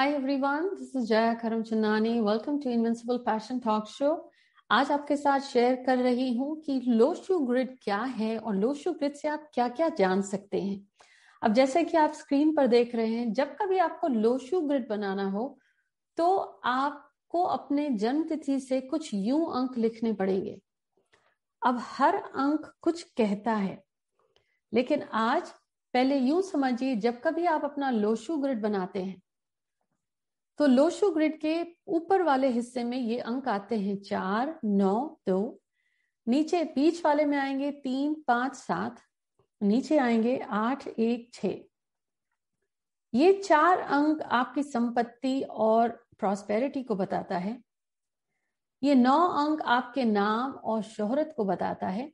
hi everyone this is Jaya Karam Channani welcome to invincible passion talk show आज आपके साथ share कर रही हूँ कि लोशु ग्रिड क्या है और लोशु ग्रिड से आप क्या क्या जान सकते हैं अब जैसे कि आप स्क्रीन पर देख रहे हैं जब कभी आपको लोशु ग्रिड बनाना हो तो आपको अपने जन्म तिथि से कुछ यू अंक लिखने पड़ेंगे अब हर अंक कुछ कहता है लेकिन आज पहले यूं समझिए जब कभी आप अपना लोशु ग्रिड बनाते हैं तो लोशो ग्रिड के ऊपर वाले हिस्से में ये अंक आते हैं चार नौ दो नीचे बीच वाले में आएंगे तीन पांच सात नीचे आएंगे आठ एक छ ये चार अंक आपकी संपत्ति और प्रॉस्पेरिटी को बताता है ये नौ अंक आपके नाम और शोहरत को बताता है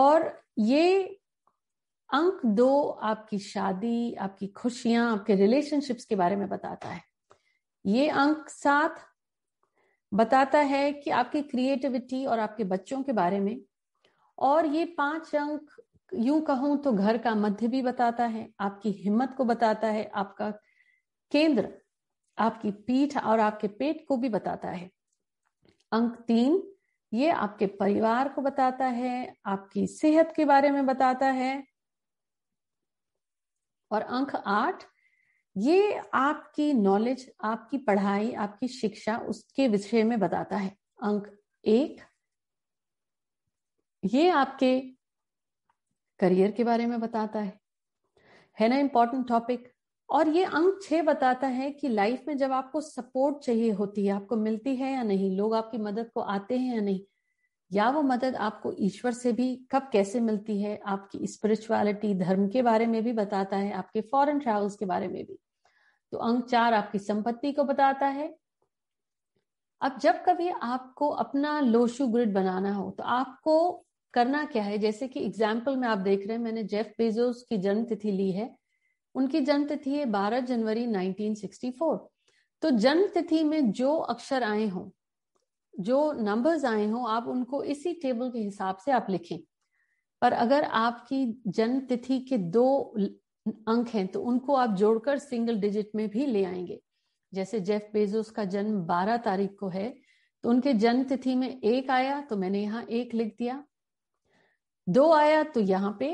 और ये अंक दो आपकी शादी आपकी खुशियां आपके रिलेशनशिप्स के बारे में बताता है ये अंक सात बताता है कि आपकी क्रिएटिविटी और आपके बच्चों के बारे में और ये पांच अंक यूं कहूं तो घर का मध्य भी बताता है आपकी हिम्मत को बताता है आपका केंद्र आपकी पीठ और आपके पेट को भी बताता है अंक तीन ये आपके परिवार को बताता है आपकी सेहत के बारे में बताता है और अंक आठ ये आपकी नॉलेज आपकी पढ़ाई आपकी शिक्षा उसके विषय में बताता है अंक एक ये आपके करियर के बारे में बताता है है ना इंपॉर्टेंट टॉपिक और ये अंक छह बताता है कि लाइफ में जब आपको सपोर्ट चाहिए होती है आपको मिलती है या नहीं लोग आपकी मदद को आते हैं या नहीं या वो मदद आपको ईश्वर से भी कब कैसे मिलती है आपकी स्पिरिचुअलिटी धर्म के बारे में भी बताता है आपके फॉरेन ट्रैवल्स के बारे में भी तो अंक चार आपकी संपत्ति को बताता है अब जब कभी आपको अपना लोशु ग्रिड बनाना हो तो आपको करना क्या है जैसे कि एग्जाम्पल में आप देख रहे हैं मैंने जेफ बेजोस की जन्मतिथि ली है उनकी जन्मतिथि है 12 जनवरी 1964 तो जन्मतिथि में जो अक्षर आए हों जो नंबर्स आए हों आप उनको इसी टेबल के हिसाब से आप लिखें पर अगर आपकी जन्मतिथि के दो अंक हैं तो उनको आप जोड़कर सिंगल डिजिट में भी ले आएंगे जैसे जेफ बेजोस का जन्म 12 तारीख को है तो उनके जन्म तिथि में एक आया तो मैंने यहाँ एक लिख दिया दो आया तो यहाँ पे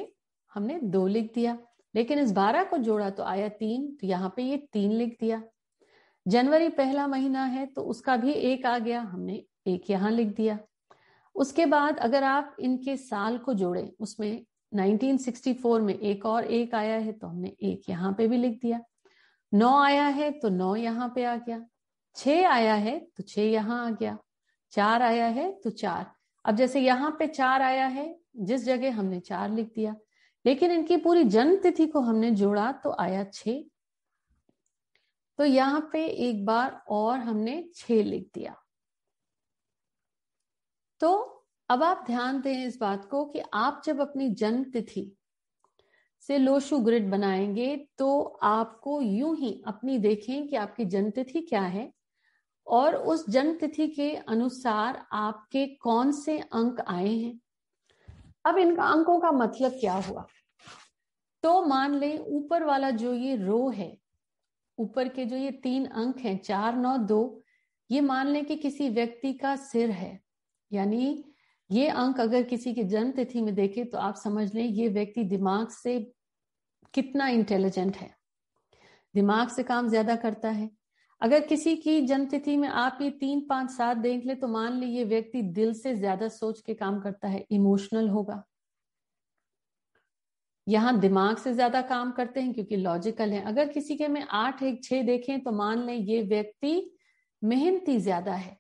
हमने दो लिख दिया लेकिन इस बारह को जोड़ा तो आया तीन तो यहाँ पे ये तीन लिख दिया जनवरी पहला महीना है तो उसका भी एक आ गया हमने एक यहाँ लिख दिया उसके बाद अगर आप इनके साल को जोड़े उसमें 1964 में एक और एक आया है तो हमने एक यहाँ पे भी लिख दिया नौ आया है तो नौ यहाँ पे आ गया छ आया है तो छ यहाँ आ गया चार आया है तो चार अब जैसे यहाँ पे चार आया है जिस जगह हमने चार लिख दिया लेकिन इनकी पूरी जन्म तिथि को हमने जोड़ा तो आया छ तो यहाँ पे एक बार और हमने छ लिख दिया तो अब आप ध्यान दें इस बात को कि आप जब अपनी जन्म तिथि से लोशु ग्रिड बनाएंगे तो आपको यूं ही अपनी देखें कि आपकी जन्म तिथि क्या है और उस जन्म तिथि के अनुसार आपके कौन से अंक आए हैं अब इन अंकों का मतलब क्या हुआ तो मान लें ऊपर वाला जो ये रो है ऊपर के जो ये तीन अंक हैं चार नौ दो ये मान लें कि किसी व्यक्ति का सिर है यानी ये अंक अगर किसी की जन्म तिथि में देखे तो आप समझ लें ये व्यक्ति दिमाग से कितना इंटेलिजेंट है दिमाग से काम ज्यादा करता है अगर किसी की जन्म तिथि में आप ये तीन पांच सात देख ले तो मान ली ये व्यक्ति दिल से ज्यादा सोच के काम करता है इमोशनल होगा यहां दिमाग से ज्यादा काम करते हैं क्योंकि लॉजिकल है अगर किसी के में आठ एक छह देखें तो मान लें ये व्यक्ति मेहनती ज्यादा है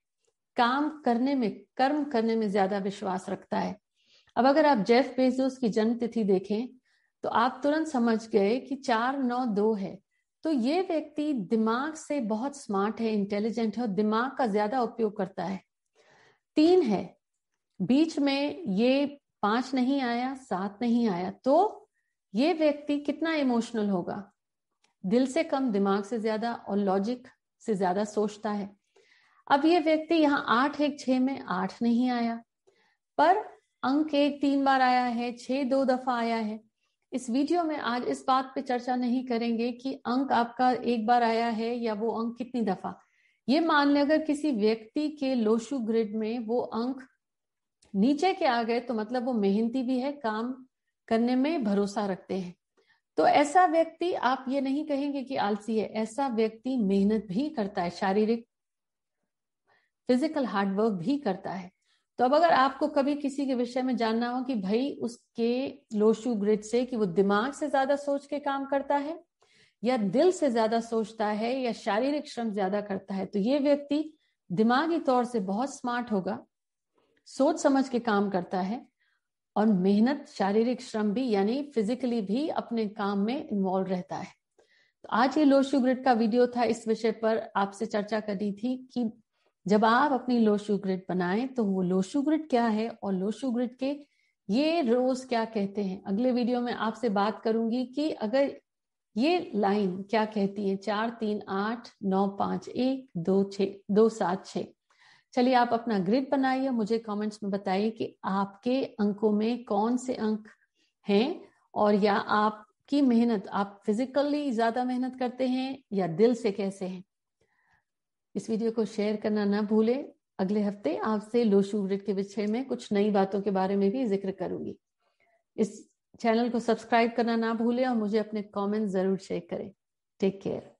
काम करने में कर्म करने में ज्यादा विश्वास रखता है अब अगर आप जेफ बेजोस की जन्मतिथि देखें तो आप तुरंत समझ गए कि चार नौ दो है तो ये व्यक्ति दिमाग से बहुत स्मार्ट है इंटेलिजेंट है और दिमाग का ज्यादा उपयोग करता है तीन है बीच में ये पांच नहीं आया सात नहीं आया तो ये व्यक्ति कितना इमोशनल होगा दिल से कम दिमाग से ज्यादा और लॉजिक से ज्यादा सोचता है अब ये व्यक्ति यहाँ आठ एक छ में आठ नहीं आया पर अंक एक तीन बार आया है छ दो दफा आया है इस वीडियो में आज इस बात पे चर्चा नहीं करेंगे कि अंक आपका एक बार आया है या वो अंक कितनी दफा ये मान लें अगर किसी व्यक्ति के लोशु ग्रिड में वो अंक नीचे के आ गए तो मतलब वो मेहनती भी है काम करने में भरोसा रखते हैं तो ऐसा व्यक्ति आप ये नहीं कहेंगे कि आलसी है ऐसा व्यक्ति मेहनत भी करता है शारीरिक फिजिकल हार्डवर्क भी करता है तो अब अगर आपको कभी किसी के विषय में जानना हो कि भाई उसके लोशु ग्रिड से कि वो दिमाग से ज्यादा सोच के काम करता है या दिल से ज्यादा सोचता है या शारीरिक श्रम ज्यादा करता है तो ये व्यक्ति दिमागी तौर से बहुत स्मार्ट होगा सोच समझ के काम करता है और मेहनत शारीरिक श्रम भी यानी फिजिकली भी अपने काम में इन्वॉल्व रहता है तो आज ये लोशु ग्रिड का वीडियो था इस विषय पर आपसे चर्चा करनी थी कि जब आप अपनी लो ग्रिड बनाए तो वो लो ग्रिड क्या है और लो ग्रिड के ये रोज क्या कहते हैं अगले वीडियो में आपसे बात करूंगी कि अगर ये लाइन क्या कहती है चार तीन आठ नौ पांच एक दो छ दो सात छ चलिए आप अपना ग्रिड बनाइए मुझे कमेंट्स में बताइए कि आपके अंकों में कौन से अंक हैं और या आपकी मेहनत आप फिजिकली ज्यादा मेहनत करते हैं या दिल से कैसे हैं इस वीडियो को शेयर करना ना भूलें अगले हफ्ते आपसे लो शुगर के विषय में कुछ नई बातों के बारे में भी जिक्र करूंगी इस चैनल को सब्सक्राइब करना ना भूलें और मुझे अपने कमेंट जरूर शेयर करें टेक केयर